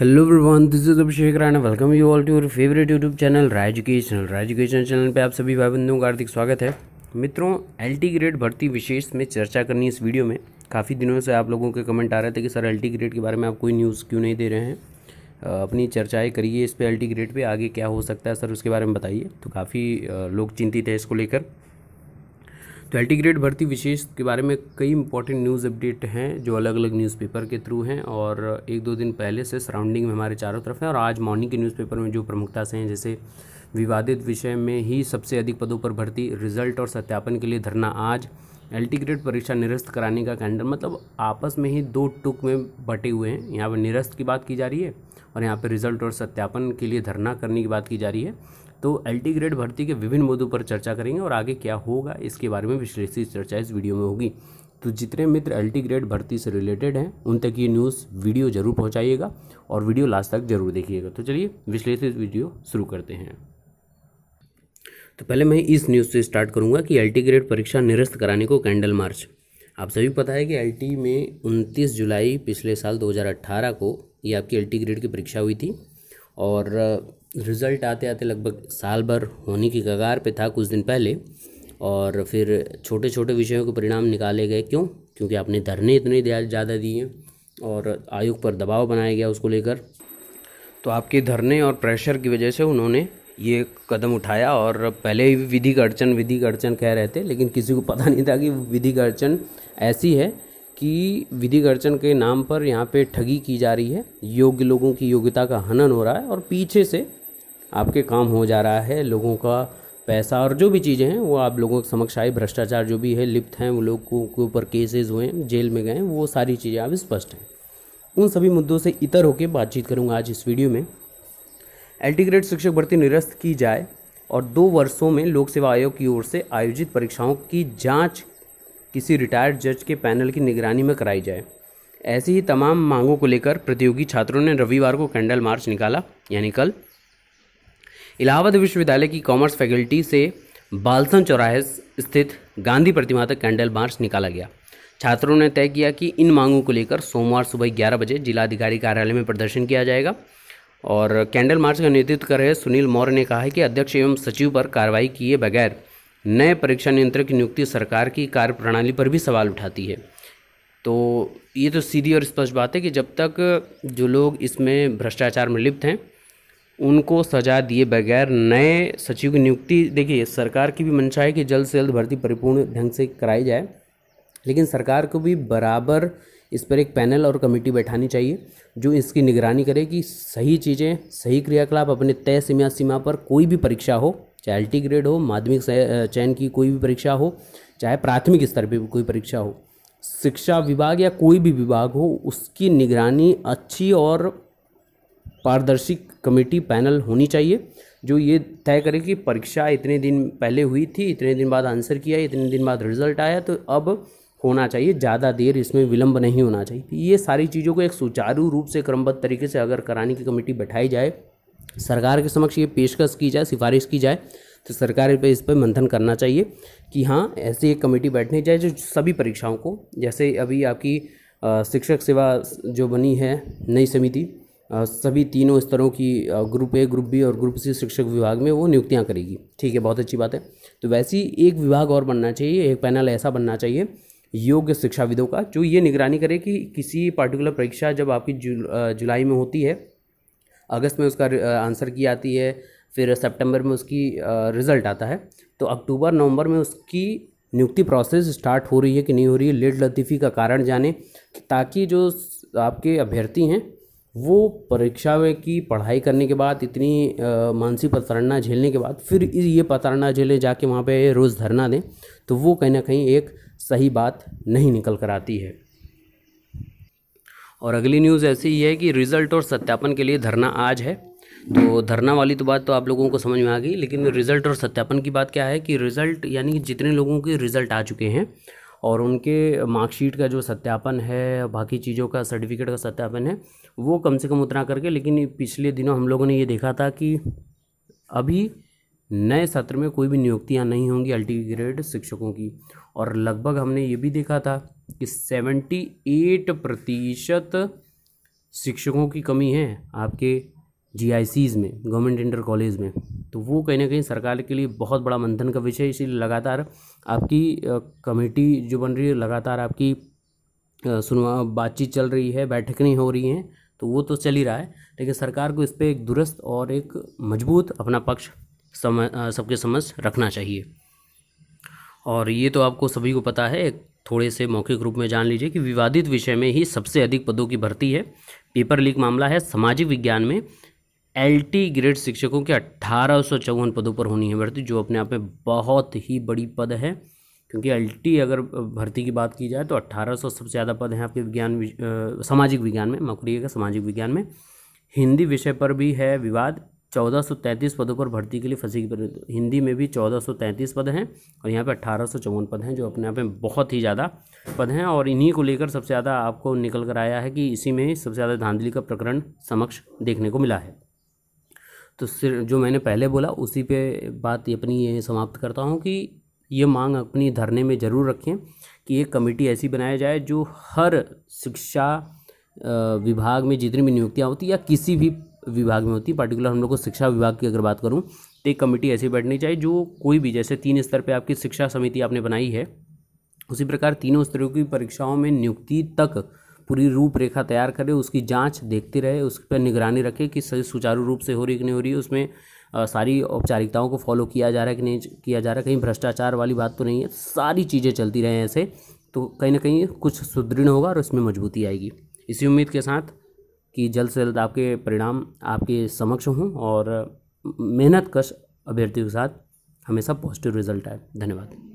hello everyone this is Abhishek Rana welcome you all to your favourite YouTube channel Rai educational Rai education channel पे आप सभी भाई बंधुओं का हार्दिक स्वागत है मित्रों एल टी ग्रेड भर्ती विशेष में चर्चा करनी इस वीडियो में काफ़ी दिनों से आप लोगों के कमेंट आ रहे थे कि सर एल टी ग्रेड के बारे में आप कोई न्यूज़ क्यों नहीं दे रहे हैं अपनी चर्चाएँ करिए इस पर एल टी ग्रेड पर आगे क्या हो सकता है सर उसके बारे में बताइए तो काफ़ी लोग चिंतित है इसको लेकर ग्रेड भर्ती विशेष के बारे में कई इंपॉर्टेंट न्यूज़ अपडेट हैं जो अलग अलग न्यूज़पेपर के थ्रू हैं और एक दो दिन पहले से सराउंडिंग में हमारे चारों तरफ हैं और आज मॉर्निंग के न्यूज़पेपर में जो प्रमुखता से हैं जैसे विवादित विषय में ही सबसे अधिक पदों पर भर्ती रिजल्ट और सत्यापन के लिए धरना आज एल ग्रेड परीक्षा निरस्त कराने का कैंडर मतलब आपस में ही दो टुक में बटे हुए हैं यहाँ पर निरस्त की बात की जा रही है और यहाँ पर रिजल्ट और सत्यापन के लिए धरना करने की बात की जा रही है तो एल ग्रेड भर्ती के विभिन्न मुद्दों पर चर्चा करेंगे और आगे क्या होगा इसके बारे में विश्लेषित चर्चा इस वीडियो में होगी तो जितने मित्र एल ग्रेड भर्ती से रिलेटेड हैं उन तक ये न्यूज़ वीडियो ज़रूर पहुँचाइएगा और वीडियो लास्ट तक जरूर देखिएगा तो चलिए विश्लेषित वीडियो शुरू करते हैं तो पहले मैं इस न्यूज़ से स्टार्ट करूंगा कि एल ग्रेड परीक्षा निरस्त कराने को कैंडल मार्च आप सभी पता है कि एल में उनतीस जुलाई पिछले साल 2018 को ये आपकी एल ग्रेड की परीक्षा हुई थी और रिज़ल्ट आते आते लगभग साल भर होने की कगार पे था कुछ दिन पहले और फिर छोटे छोटे विषयों के परिणाम निकाले गए क्यों क्योंकि आपने धरने इतने ज़्यादा दिए और आयोग पर दबाव बनाया गया उसको लेकर तो आपके धरने और प्रेशर की वजह से उन्होंने ये कदम उठाया और पहले ही विधि का अड़चन विधि का अड़चन कह रहे थे लेकिन किसी को पता नहीं था कि विधि का अड़चन ऐसी है कि विधि अर्चन के नाम पर यहाँ पे ठगी की जा रही है योग्य लोगों की योग्यता का हनन हो रहा है और पीछे से आपके काम हो जा रहा है लोगों का पैसा और जो भी चीज़ें हैं वो आप लोगों के समक्ष आए भ्रष्टाचार जो भी है लिप्त हैं वो लोगों के ऊपर केसेस हुए हैं जेल में गए वो सारी चीज़ें आप स्पष्ट हैं उन सभी मुद्दों से इतर होकर बातचीत करूँगा आज इस वीडियो में एल्टीग्रेड शिक्षक भर्ती निरस्त की जाए और दो वर्षों में लोक सेवा आयोग की ओर से आयोजित परीक्षाओं की जाँच किसी रिटायर्ड जज के पैनल की निगरानी में कराई जाए ऐसी ही तमाम मांगों को लेकर प्रतियोगी छात्रों ने रविवार को कैंडल मार्च निकाला यानी कल इलाहाबाद विश्वविद्यालय की कॉमर्स फैकल्टी से बालसन चौराहे स्थित गांधी प्रतिमा तक कैंडल मार्च निकाला गया छात्रों ने तय किया कि इन मांगों को लेकर सोमवार सुबह ग्यारह बजे जिलाधिकारी कार्यालय में प्रदर्शन किया जाएगा और कैंडल मार्च का नेतृत्व कर रहे सुनील मौर्य ने कहा है कि अध्यक्ष एवं सचिव पर कार्रवाई किए बगैर नए परीक्षा नियंत्रक की नियुक्ति सरकार की कार्यप्रणाली पर भी सवाल उठाती है तो ये तो सीधी और स्पष्ट बात है कि जब तक जो लोग इसमें भ्रष्टाचार में लिप्त हैं उनको सजा दिए बगैर नए सचिव की नियुक्ति देखिए सरकार की भी मंशा है कि जल्द से जल्द भर्ती परिपूर्ण ढंग से कराई जाए लेकिन सरकार को भी बराबर इस पर एक पैनल और कमेटी बैठानी चाहिए जो इसकी निगरानी करे कि सही चीज़ें सही क्रियाकलाप अपने तय सीमा सीमा पर कोई भी परीक्षा हो चाहे एल्टी ग्रेड हो माध्यमिक चयन की कोई भी परीक्षा हो चाहे प्राथमिक स्तर पर कोई परीक्षा हो शिक्षा विभाग या कोई भी विभाग हो उसकी निगरानी अच्छी और पारदर्शी कमेटी पैनल होनी चाहिए जो ये तय करे कि परीक्षा इतने दिन पहले हुई थी इतने दिन बाद आंसर किया इतने दिन बाद रिजल्ट आया तो अब होना चाहिए ज़्यादा देर इसमें विलंब नहीं होना चाहिए ये सारी चीज़ों को एक सुचारू रूप से क्रमबद्ध तरीके से अगर कराने की कमेटी बैठाई जाए सरकार के समक्ष ये पेशकश की जाए सिफारिश की जाए तो सरकार पे इस पर मंथन करना चाहिए कि हाँ ऐसी एक कमेटी बैठनी चाहिए जो सभी परीक्षाओं को जैसे अभी आपकी शिक्षक सेवा जो बनी है नई समिति सभी तीनों स्तरों की ग्रुप ए ग्रुप बी और ग्रुप सी शिक्षक विभाग में वो नियुक्तियाँ करेगी ठीक है बहुत अच्छी बात है तो वैसी एक विभाग और बनना चाहिए एक पैनल ऐसा बनना चाहिए योग्य शिक्षाविदों का जो ये निगरानी करे कि किसी पर्टिकुलर परीक्षा जब आपकी जुलाई में होती है अगस्त में उसका आंसर की आती है फिर सितंबर में उसकी रिज़ल्ट आता है तो अक्टूबर नवंबर में उसकी नियुक्ति प्रोसेस स्टार्ट हो रही है कि नहीं हो रही है लेट लतीफ़ी का कारण जाने ताकि जो आपके अभ्यर्थी हैं वो परीक्षा में की पढ़ाई करने के बाद इतनी मानसिक प्रताड़ना झेलने के बाद फिर ये प्रताड़ना झेले जाके वहाँ पे रोज़ धरना दें तो वो कहीं ना कहीं एक सही बात नहीं निकल कर आती है और अगली न्यूज़ ऐसी ही है कि रिज़ल्ट और सत्यापन के लिए धरना आज है तो धरना वाली तो बात तो आप लोगों को समझ में आ गई लेकिन रिज़ल्ट और सत्यापन की बात क्या है कि रिज़ल्ट यानी कि जितने लोगों के रिज़ल्ट आ चुके हैं और उनके मार्कशीट का जो सत्यापन है बाकी चीज़ों का सर्टिफिकेट का सत्यापन है वो कम से कम उतना करके लेकिन पिछले दिनों हम लोगों ने ये देखा था कि अभी नए सत्र में कोई भी नियुक्तियां नहीं होंगी अल्टी ग्रेड शिक्षकों की और लगभग हमने ये भी देखा था कि सेवेंटी एट प्रतिशत शिक्षकों की कमी है आपके जी में गवर्नमेंट इंटर कॉलेज में तो वो कहीं ना कहीं सरकार के लिए बहुत बड़ा मंथन का विषय इसीलिए लगातार आपकी कमेटी जो बन रही है लगातार आपकी सुनवा बातचीत चल रही है बैठक नहीं हो रही हैं तो वो तो चल ही रहा है लेकिन सरकार को इस पर एक दुरुस्त और एक मजबूत अपना पक्ष समझ सबके समझ रखना चाहिए और ये तो आपको सभी को पता है थोड़े से मौखिक रूप में जान लीजिए कि विवादित विषय में ही सबसे अधिक पदों की भर्ती है पेपर लीक मामला है सामाजिक विज्ञान में एलटी ग्रेड शिक्षकों के अट्ठारह पदों पर होनी है भर्ती जो अपने आप में बहुत ही बड़ी पद है क्योंकि एलटी अगर भर्ती की बात की जाए तो 1800 सबसे ज़्यादा पद हैं आपके विज्ञान सामाजिक विज्ञान में मकुड़िए का सामाजिक विज्ञान में हिंदी विषय पर भी है विवाद 1433 पदों पर भर्ती के लिए फंसी की हिंदी में भी 1433 पद हैं और यहाँ पे अट्ठारह पद हैं जो अपने आप में बहुत ही ज़्यादा पद हैं और इन्हीं को लेकर सबसे ज़्यादा आपको निकल कर आया है कि इसी में सबसे ज़्यादा धांधली का प्रकरण समक्ष देखने को मिला है तो सिर जो मैंने पहले बोला उसी पे बात अपनी ये समाप्त करता हूँ कि ये मांग अपनी धरने में ज़रूर रखें कि एक कमेटी ऐसी बनाया जाए जो हर शिक्षा विभाग में जितनी भी नियुक्तियाँ होती या किसी भी विभाग में होती है पार्टिकुलर हम लोग को शिक्षा विभाग की अगर बात करूँ तो एक कमेटी ऐसी बैठनी चाहिए जो कोई भी जैसे तीन स्तर पर आपकी शिक्षा समिति आपने बनाई है उसी प्रकार तीनों स्तरों की परीक्षाओं में नियुक्ति तक पूरी रूपरेखा तैयार करे उसकी जांच देखते रहे उस पर निगरानी रखे कि सही सुचारू रूप से हो रही कि नहीं हो रही है उसमें सारी औपचारिकताओं को फॉलो किया जा रहा है कि नहीं किया जा रहा है कहीं भ्रष्टाचार वाली बात तो नहीं है सारी चीज़ें चलती रहें ऐसे तो कहीं ना कहीं कुछ सुदृढ़ होगा और उसमें मजबूती आएगी इसी उम्मीद के साथ कि जल्द से जल्द आपके परिणाम आपके समक्ष हों और मेहनत कश अभ्यर्थियों के साथ हमेशा पॉजिटिव रिजल्ट आए धन्यवाद